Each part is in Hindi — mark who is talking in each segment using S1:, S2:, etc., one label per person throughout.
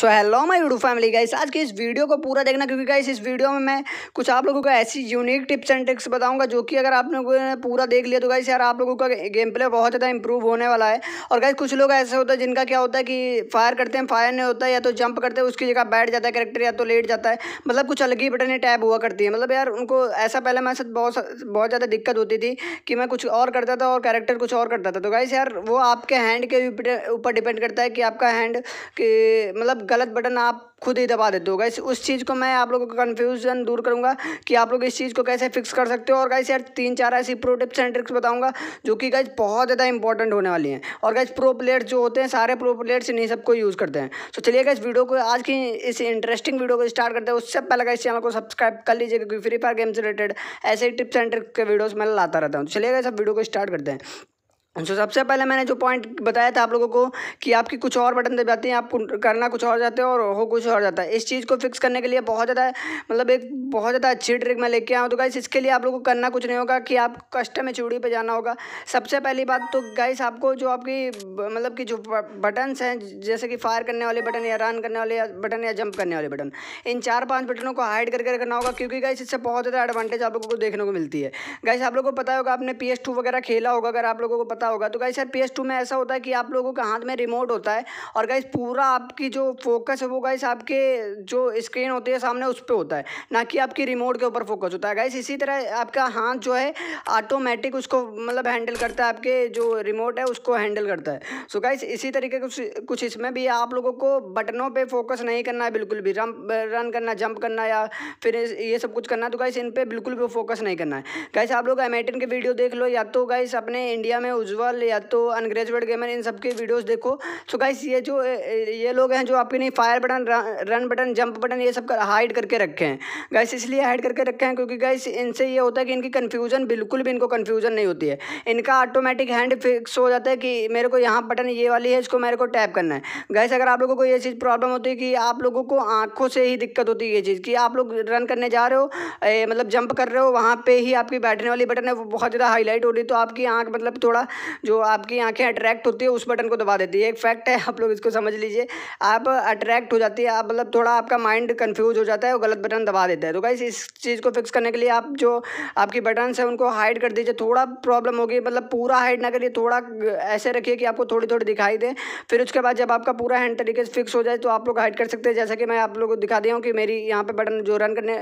S1: so hello my YouTube family guys आज की इस वीडियो को पूरा देखना क्योंकि गाइस इस वीडियो में मैं कुछ आप लोगों को ऐसी यूनिक टिप्स एंड ट्रिक्स बताऊंगा जो कि अगर आप लोगों ने पूरा देख लिया तो गाइस यार आप लोगों का गेम प्ले बहुत ज़्यादा इंप्रूव होने वाला है और गाइस कुछ लोग ऐसे होता है जिनका क्या होता है कि फायर करते हैं फायर नहीं होता है या तो जंप करते हैं उसकी जगह बैठ जाता है करेक्टर या तो लेट जाता है मतलब कुछ अलग ही बटन टैप हुआ करती है मतलब यार उनको ऐसा पहले मेरे साथ बहुत बहुत ज़्यादा दिक्कत होती थी कि मैं कुछ और करता था और करेक्टर कुछ और करता था तो गाइस यार वो आपके हैंड के ऊपर डिपेंड करता है कि आपका हैंड के मतलब गलत बटन आप खुद ही दबा देते हो गाइस उस चीज़ को मैं आप लोगों का कन्फ्यूजन दूर करूँगा कि आप लोग इस चीज़ को कैसे फिक्स कर सकते हो और गाइस यार तीन चार ऐसी प्रो टिप्स एंड ट्रिक्स बताऊँगा जो कि गाइस बहुत ज़्यादा इंपॉर्टेंट होने वाली हैं और गाइस प्रो प्लेयर्स जो होते हैं सारे प्रो प्लेयर्स इन्हीं सबको यूज़ करते हैं तो चलिए गाइस वीडियो को आज की इस इंटरेस्टिंग वीडियो को स्टार्ट करते हैं उससे पहले गाइस चैनल को सब्सक्राइब कर लीजिए क्योंकि फ्री फायर गेम से रिलेटेड ऐसे ही टिप्स एंड ट्रिक्स के वीडियोज़ मैं लाता रहता हूँ चलिए गाइस अब वीडियो को स्टार्ट करते हैं सो सबसे पहले मैंने जो पॉइंट बताया था आप लोगों को कि आपकी कुछ और बटन दब जाते हैं आप करना कुछ और जाते हैं और हो कुछ और जाता है इस चीज़ को फिक्स करने के लिए बहुत ज़्यादा मतलब एक बहुत ज़्यादा अच्छी ट्रिक मैं लेके आऊँ तो गाइस इसके लिए आप लोगों को करना कुछ नहीं होगा कि आप कस्टम चूड़ी पर जाना होगा सबसे पहली बात तो गाइस आपको जो आपकी मतलब कि जो बटन्स हैं जैसे कि फायर करने वाले बटन या रन करने वाले बटन या जंप करने वाले बटन इन चार पाँच बटनों को हाइड करके करना होगा क्योंकि गाइस इससे बहुत ज़्यादा एडवांटेज आप लोगों को देखने को मिलती है गाइस आप लोगों को पता होगा आपने पी वगैरह खेला होगा अगर आप लोगों को पता पता होगा तो गाइस यार पी में ऐसा होता है कि आप लोगों के हाथ में रिमोट होता है और गाइस पूरा आपकी जो फोकस है वो गाइस आपके जो स्क्रीन होती है सामने उस पर होता है ना कि आपकी रिमोट के ऊपर फोकस होता है गाइस इसी तरह आपका हाथ जो है ऑटोमेटिक उसको मतलब हैंडल करता है आपके जो रिमोट है उसको हैंडल करता है सो so गाइस इसी तरीके कुछ कुछ इसमें भी आप लोगों को बटनों पे फोकस नहीं करना है बिल्कुल भी रंप रन करना जंप करना या फिर ये सब कुछ करना तो गाइस इन पर बिल्कुल भी फोकस नहीं करना है गाइस आप लोग एमेटिन के वीडियो देख लो या तो गाइस अपने इंडिया में उज कैजुअल या तो अनग्रेजुएट गेमर इन सबके वीडियोज़ देखो सो गाइस ये जो ये लोग हैं जो आपके नहीं fire button run button jump button ये सब कर, हाइड करके रखे हैं गाइस इसलिए हाइड करके रखे हैं क्योंकि गाइस इनसे ये होता है कि इनकी कन्फ्यूजन बिल्कुल भी इनको कन्फ्यूजन नहीं होती है इनका ऑटोमेटिक हैंड फिक्स हो जाता है कि मेरे को यहाँ बटन ये वाली है इसको मेरे को टैप करना है गाइस अगर आप लोगों को ये चीज़ प्रॉब्लम होती है कि आप लोगों को आँखों से ही दिक्कत होती है ये चीज़ कि आप लोग रन करने जा रहे हो ए, मतलब जंप कर रहे हो वहाँ पे ही आपकी बैठने वाली बटन है वो बहुत ज़्यादा हाईलाइट हो रही है तो आपकी आँख मतलब थोड़ा जो आपकी आंखें अट्रैक्ट होती है उस बटन को दबा देती है एक फैक्ट है आप लोग इसको समझ लीजिए आप अट्रैक्ट हो जाती है आप मतलब थोड़ा आपका माइंड कन्फ्यूज हो जाता है और गलत बटन दबा देता है तो गाइस इस चीज़ को फिक्स करने के लिए आप जो आपकी बटन्स हैं उनको हाइड कर दीजिए थोड़ा प्रॉब्लम होगी मतलब पूरा हाइड ना करिए थोड़ा ऐसे रखिए कि आपको थोड़ी थोड़ी दिखाई दे फिर उसके बाद जब आपका पूरा हैंड तरीके से फिक्स हो जाए तो आप लोग हाइड कर सकते हैं जैसा कि मैं आप लोग को दिखा दिया हूँ कि मेरी यहाँ पर बटन जो रन करने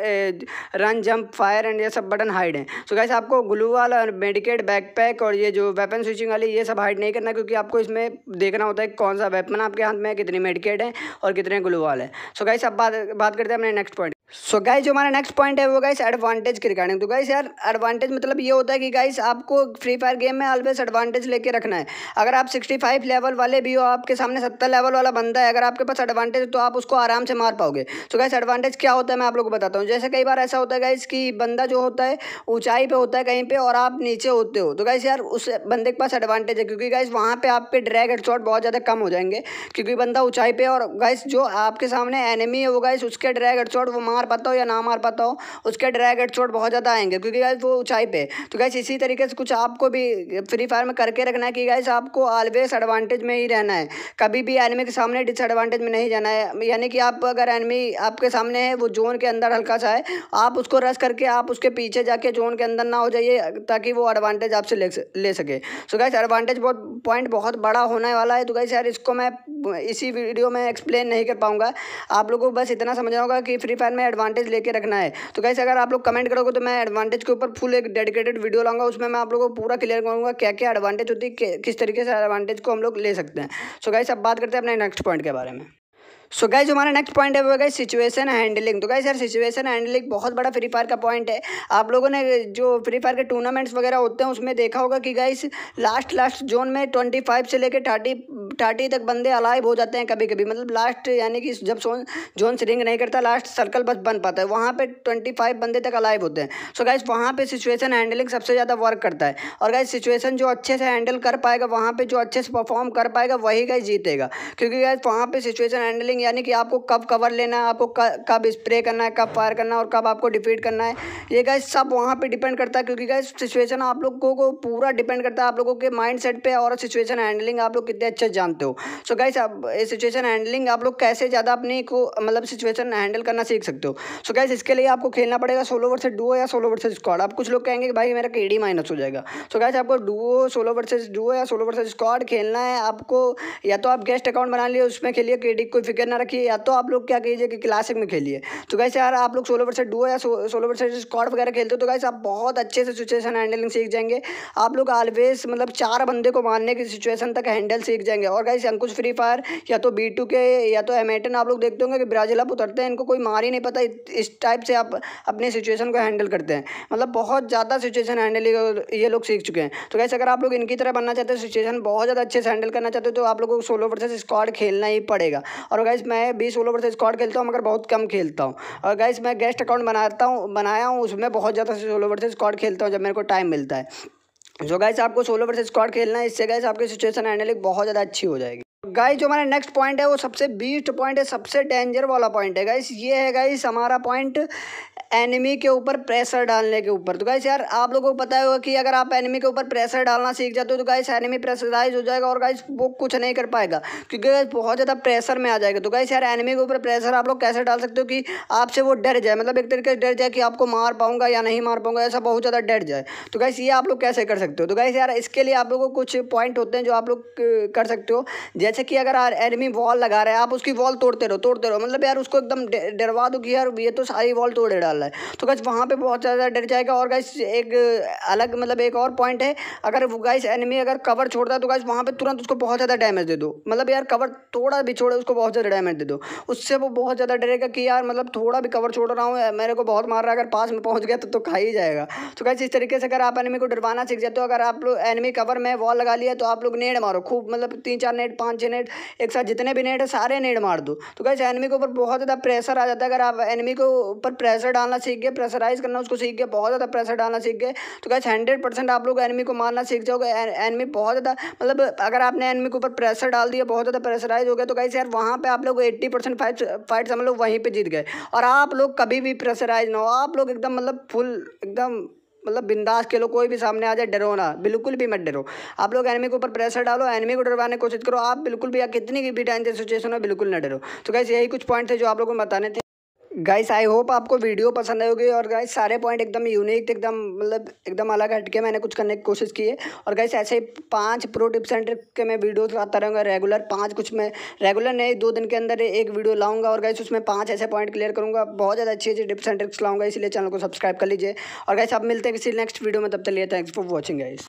S1: रन जंप फायर एंड ये सब बटन हाइड है सो गाइस आपको ग्लू वाला मेडिकेट बैकपैक और ये जो वेपन्स स्विचिंग वाली ये सब हाइड नहीं करना क्योंकि आपको इसमें देखना होता है कौन सा वेपन आपके हाथ में है कितनी मेडिकेट है और कितने ग्लूवाल है सो गाइस अब बात बात करते हैं अपने next point so so guys जो हमारा नेक्स्ट पॉइंट है वो गाइस एडवांटेज की रिगार्डिंग तो गाइस यार एडवांटेज मतलब ये होता है कि गाइस आपको फ्री फायर गेम में ऑलवेज एडवांटेज लेके रखना है अगर आप 65 लेवल वाले भी हो आपके सामने 70 लेवल वाला बंदा है अगर आपके पास एडवांटेज तो आप उसको आराम से मार पाओगे सो गाइस एडवांटेज क्या होता है मैं आप लोग को बताता हूँ जैसे कई बार ऐसा होता है गाइस की बंदा जो होता है ऊंचाई पर होता है कहीं पर और आप नीचे होते हो तो गाइस यार उस बंदे के पास एडवांटेज है क्योंकि गाइस वहाँ पर आपके ड्रैग एड शॉट बहुत ज़्यादा कम हो जाएंगे क्योंकि बंदा ऊँचाई पर और गाइस जो आपके सामने एनिमी है वो गाइस उसके ड्रैग एड शॉट वो मार मार पाता हो या ना मार पाता हो उसके ड्रैग एड चोट बहुत ज़्यादा आएंगे क्योंकि गैस वो ऊंचाई पे तो गैस इसी तरीके से कुछ आपको भी फ्री फायर में करके रखना है कि गैस आपको ऑलवेज एडवांटेज में ही रहना है कभी भी एनमी के सामने डिसएडवांटेज में नहीं जाना है यानी कि आप अगर एनमी आपके सामने है वो जोन के अंदर हल्का सा है आप उसको रस करके आप उसके पीछे जाके जोन के अंदर ना हो जाइए ताकि वो एडवांटेज आपसे ले सके सो गैस एडवांटेज बहुत पॉइंट बहुत बड़ा होने वाला है तो गैस यार इसको मैं इसी वीडियो में एक्सप्लेन नहीं कर पाऊंगा आप लोगों को बस इतना समझना होगा कि फ्री फायर में एडवांटेज लेके रखना है तो कैसे अगर आप लोग कमेंट करोगे तो मैं एडवांटेज के ऊपर फुल एक डेडिकेटेड वीडियो लाऊंगा उसमें मैं आप लोगों को पूरा क्लियर करूंगा क्या क्या एडवांटेज होती है किस तरीके से एडवांटेज को हम लोग ले सकते हैं सो so गाइस अब बात करते हैं अपने नेक्स्ट पॉइंट के बारे में सो so गाइज हमारा नेक्स्ट पॉइंट है वो गाइज सिचुएशन हैंडलिंग तो गाइज यार सिचुएशन हैंडलिंग बहुत बड़ा फ्री फायर का पॉइंट है आप लोगों ने जो फ्री फायर के टूर्नामेंट्स वगैरह होते हैं उसमें देखा होगा कि गाइस लास्ट लास्ट जोन में ट्वेंटी फाइव से लेकर थर्टी थर्टी तक बंदे अलाइव हो जाते हैं कभी कभी मतलब लास्ट यानी कि जब जोन से रिंग नहीं करता लास्ट सर्कल बस बन पाता है वहाँ पर ट्वेंटी फाइव बंदे तक अलाइव होते हैं सो गाइज वहाँ पर सिचुएसन हैंडलिंग सबसे ज़्यादा वर्क करता है और गाइज सिचुएसन जो अच्छे से हैंडल कर पाएगा वहाँ पर जो अच्छे से परफॉर्म कर पाएगा वही गाइज जीतेगा क्योंकि गाइज वहाँ पर सिचुएसन हैंडलिंग यानी कि आपको कब कवर लेना है आपको कब स्प्रे करना है कब फायर करना है और कब आपको डिफीट करना है ये गाइज सब वहाँ पर डिपेंड करता है क्योंकि गाइज सिचुएसन आप लोगों को पूरा डिपेंड करता है आप लोगों के माइंड सेट पर और सिचुएसन हैंडलिंग आप लोग कितने अच्छे जानते जानते हो सो गाइस आप ये सिचुएशन हैंडलिंग आप लोग कैसे ज़्यादा अपने को मतलब सिचुएशन हैंडल करना सीख सकते हो सो गाइस इसके लिए आपको खेलना पड़ेगा सोलो वर्सेज डुओ या सोलो वर्सेज स्क्वाड आप कुछ लोग कहेंगे कि भाई मेरा के माइनस हो जाएगा सो गाइस आपको डुओ सोलो वर्सेज डुओ या सोलो वर्सेज स्क्वाड खेलना है आपको या तो आप गेस्ट अकाउंट बना लिए उसमें खेलिए के कोई फिक्र ना रखिए या तो आप लोग क्या कीजिए कि क्लासिक में खेलिए तो गाइस यार आप लोग सोलो वर्सेज डुओ या सोलो वर्सेज स्क्वाड वगैरह खेलते हो तो गाइस आप बहुत अच्छे से सिचुएशन हैंडलिंग सीख जाएंगे आप लोग ऑलवेज मतलब चार बंदे को मारने की सिचुएशन तक हैंडल सीख जाएंगे और गाइस अंकुश फ्री फायर या तो बी टू के या तो एम आप लोग देखते होंगे कि ब्राज़ील आप उतरते हैं इनको कोई मार ही नहीं पता इस टाइप से आप अपने सिचुएशन को हैंडल करते हैं मतलब बहुत ज़्यादा सिचुएशन हैंडल ये लोग सीख चुके हैं तो गाइस अगर आप लोग इनकी तरह बनना चाहते हो सिचुएशन बहुत ज़्यादा अच्छे से हैंडल करना चाहते हो तो आप लोगों को सोलो वर्सेस स्क्वाड खेलना ही पड़ेगा और गाइस मैं भी सोलो वर्सेस स्क्वाड खेलता हूँ मगर बहुत कम खेलता हूँ और गाइस मैं गेस्ट अकाउंट बनाता हूँ बनाया हूँ उसमें बहुत ज़्यादा सोलो वर्सेस स्क्वाड खेलता हूँ जब मेरे को टाइम मिलता है जो गाइस आपको सोलो वर्सेस स्क्वाड खेलना है इससे गाइस आपकी सिचुएशन एनालिक बहुत ज़्यादा अच्छी हो जाएगी गाइस जो हमारा नेक्स्ट पॉइंट है वो सबसे बीस्ट पॉइंट है सबसे डेंजर वाला पॉइंट है गाइस ये है गाइस हमारा पॉइंट एनिमी के ऊपर प्रेशर डालने के ऊपर तो गाइस यार आप लोगों को पता होगा कि अगर आप एनिमी के ऊपर प्रेशर डालना सीख जाते हो तो गाइस एनिमी प्रेशराइज हो जाएगा और गाइस वो कुछ नहीं कर पाएगा क्योंकि गाइस बहुत ज़्यादा प्रेशर में आ जाएगा तो गाइस यार एनिमी के ऊपर प्रेशर आप लोग कैसे डाल सकते हो कि आपसे वो डर जाए मतलब एक तरीके से डर जाए कि आपको मार पाऊंगा या नहीं मार पाऊंगा ऐसा बहुत ज़्यादा डर जाए तो गाइस ये आप लोग कैसे कर सकते हो तो गाइस यार इसके लिए आप लोगों को कुछ पॉइंट होते हैं जो आप लोग कर सकते हो जैसे जैसे कि अगर एनिमी वॉल लगा रहा है आप उसकी वॉल तोड़ते रहो तोड़ते रहो मतलब यार उसको एकदम डरवा दो कि यार ये तो सारी वॉल तोड़े डाल रहा है तो गैस वहाँ पर बहुत ज़्यादा डर जाएगा और गैस एक अलग मतलब एक और पॉइंट है अगर गैस एनिमी अगर कवर छोड़ता है तो गैस वहाँ पर तुरंत उसको बहुत ज़्यादा डैमेज दे दो मतलब यार कवर थोड़ा भी छोड़े उसको बहुत ज़्यादा डैमेज दे दो उससे वो बहुत ज़्यादा डरेगा कि यार मतलब थोड़ा भी कवर छोड़ रहा हूँ मेरे को बहुत मार रहा है अगर पास में पहुँच गया तो, तो खा ही जाएगा तो गैस इस तरीके से अगर आप एनिमी को डरवाना सीख जाते हो अगर आप लोग एनिमी कवर में वॉल लगा लिया तो आप लोग नेट मारो खूब मतलब तीन चार नेट पाँच छः नेट एक साथ जितने भी नेट है सारे नेट मार दो तो कैसे एनमी के ऊपर बहुत ज़्यादा प्रेशर आ जाता है अगर आप एनमी के ऊपर प्रेशर डालना सीख गए प्रेशराइज करना उसको सीख गए बहुत ज़्यादा प्रेशर डालना सीख गए तो कैसे हंड्रेड परसेंट आप लोग एनमी को मारना सीख जाओगे एनमी बहुत ज़्यादा मतलब अगर आपने एनमी के ऊपर प्रेशर डाल दिया बहुत ज़्यादा प्रेशराइज हो गया तो कैसे यार वहाँ पर आप लोग एट्टी परसेंट फाइट फाइट समझ लो वहीं पर जीत गए और आप लोग कभी भी प्रेशराइज ना हो आप लोग एकदम मतलब फुल एकदम मतलब बिंदास खेलो कोई भी सामने आ जाए डरो ना बिल्कुल भी मत डरो आप लोग एनमी के ऊपर प्रेशर डालो एनमी को डरवाने की कोशिश करो आप बिल्कुल भी या कितनी भी टाइम सिचुएशन हो बिल्कुल ना डरो तो कैसे यही कुछ पॉइंट थे जो आप लोगों को बताने थे गाइस आई होप आपको वीडियो पसंद होगी और गाइस सारे पॉइंट एकदम यूनिक एकदम मतलब एकदम अलग हटके मैंने कुछ करने की कोशिश की है और गाइस ऐसे ही पांच प्रो टिप्स एंड ट्रिक के मैं वीडियोस लाता रहूँगा रेगुलर पांच कुछ मैं रेगुलर नहीं दो दिन के अंदर एक वीडियो लाऊंगा और गाइस उसमें पांच ऐसे पॉइंट क्लियर करूँगा बहुत ज़्यादा अच्छी अच्छी टिप्स एंड ट्रिक्स लाऊंगा इसलिए चैनल को सब्सक्राइब कर लीजिए और गाइस आप मिलते हैं किसी नेक्स्ट वीडियो में तब तक लिए थैंक्स फॉर वॉचिंग गाइस